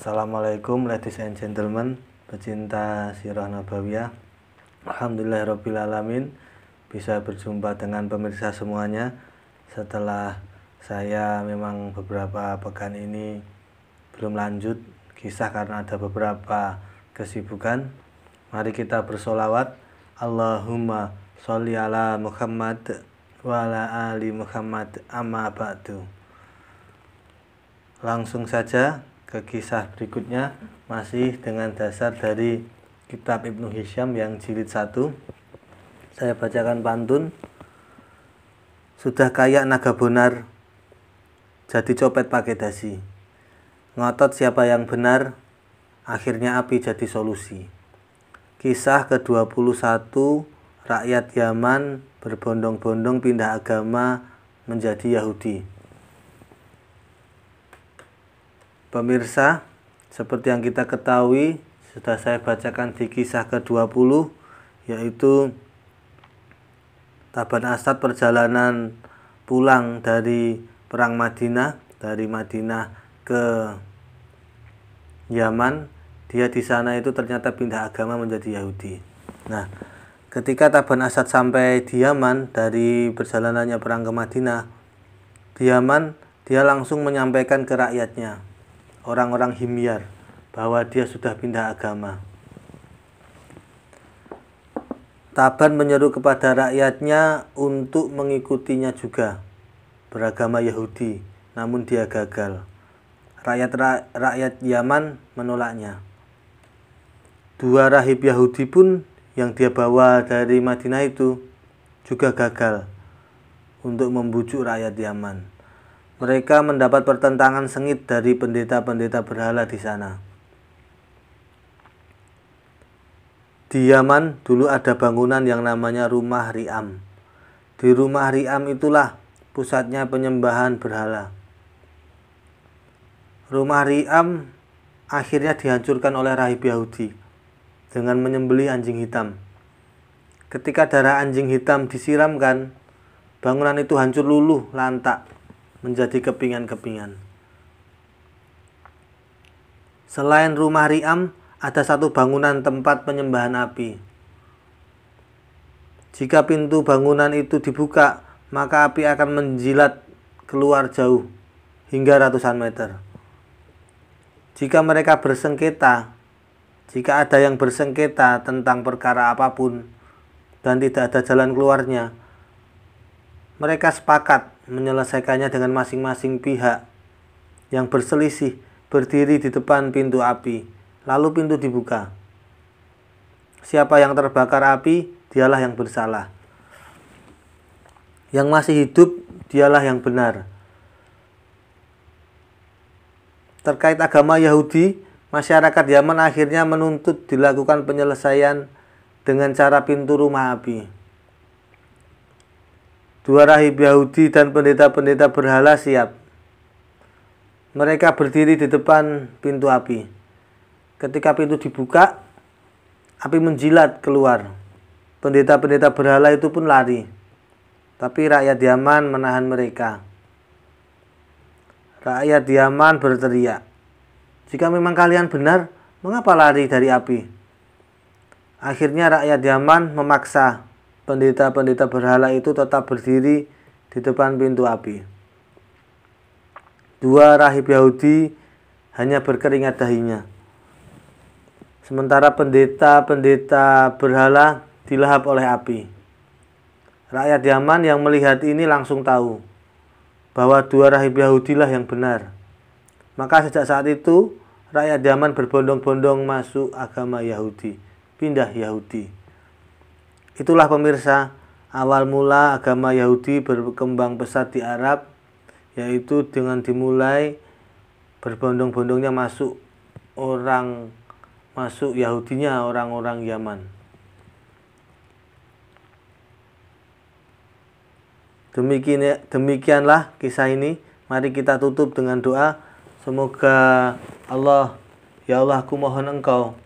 Assalamualaikum ladies and gentlemen pecinta sirah nabawiyah Alhamdulillah Alhamdulillahirrabbilalamin bisa berjumpa dengan pemirsa semuanya setelah saya memang beberapa pekan ini belum lanjut kisah karena ada beberapa kesibukan mari kita bersolawat Allahumma sholli ala Muhammad wa ala ali Muhammad amma ba'du langsung saja ke kisah berikutnya masih dengan dasar dari kitab Ibnu Hisham yang jilid 1 saya bacakan pantun sudah kayak naga bonar jadi copet pakai dasi ngotot siapa yang benar akhirnya api jadi solusi kisah ke-21 rakyat Yaman berbondong-bondong pindah agama menjadi Yahudi Pemirsa, seperti yang kita ketahui, sudah saya bacakan di kisah ke-20, yaitu Taban Asad perjalanan pulang dari Perang Madinah, dari Madinah ke Yaman. Dia di sana itu ternyata pindah agama menjadi Yahudi. Nah, ketika Taban Asad sampai di Yaman dari perjalanannya perang ke Madinah, di Yaman dia langsung menyampaikan ke rakyatnya orang-orang himyar bahwa dia sudah pindah agama. Taban menyeru kepada rakyatnya untuk mengikutinya juga beragama Yahudi, namun dia gagal. Rakyat rakyat Yaman menolaknya. Dua rahib Yahudi pun yang dia bawa dari Madinah itu juga gagal untuk membujuk rakyat Yaman. Mereka mendapat pertentangan sengit dari pendeta-pendeta berhala di sana. Di Yaman dulu ada bangunan yang namanya Rumah Riam. Di Rumah Riam itulah pusatnya penyembahan berhala. Rumah Riam akhirnya dihancurkan oleh rahib Yahudi dengan menyembeli anjing hitam. Ketika darah anjing hitam disiramkan, bangunan itu hancur luluh lantak menjadi kepingan-kepingan. Selain rumah Riam, ada satu bangunan tempat penyembahan api. Jika pintu bangunan itu dibuka, maka api akan menjilat keluar jauh hingga ratusan meter. Jika mereka bersengketa, jika ada yang bersengketa tentang perkara apapun dan tidak ada jalan keluarnya, mereka sepakat menyelesaikannya dengan masing-masing pihak yang berselisih berdiri di depan pintu api. Lalu pintu dibuka. Siapa yang terbakar api, dialah yang bersalah. Yang masih hidup, dialah yang benar. Terkait agama Yahudi, masyarakat Yaman akhirnya menuntut dilakukan penyelesaian dengan cara pintu rumah api. Dua rahib Yahudi dan pendeta-pendeta berhala siap. Mereka berdiri di depan pintu api. Ketika pintu dibuka, api menjilat keluar. Pendeta-pendeta berhala itu pun lari. Tapi rakyat Yaman menahan mereka. Rakyat Yaman berteriak, "Jika memang kalian benar, mengapa lari dari api?" Akhirnya rakyat Yaman memaksa pendeta-pendeta berhala itu tetap berdiri di depan pintu api. Dua rahib Yahudi hanya berkeringat dahinya. Sementara pendeta-pendeta berhala dilahap oleh api. Rakyat Yaman yang melihat ini langsung tahu bahwa dua rahib Yahudi lah yang benar. Maka sejak saat itu rakyat Yaman berbondong-bondong masuk agama Yahudi, pindah Yahudi. Itulah pemirsa, awal mula agama Yahudi berkembang pesat di Arab, yaitu dengan dimulai berbondong-bondongnya masuk orang masuk Yahudinya orang-orang Yaman. Demikian, demikianlah kisah ini. Mari kita tutup dengan doa. Semoga Allah, ya Allah, aku mohon Engkau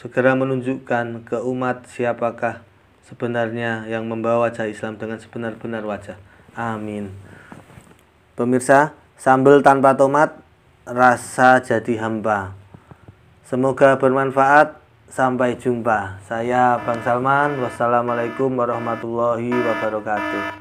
segera menunjukkan ke umat siapakah sebenarnya yang membawa wajah Islam dengan sebenar-benar wajah. Amin. Pemirsa, sambal tanpa tomat rasa jadi hamba. Semoga bermanfaat. Sampai jumpa. Saya Bang Salman. Wassalamualaikum warahmatullahi wabarakatuh.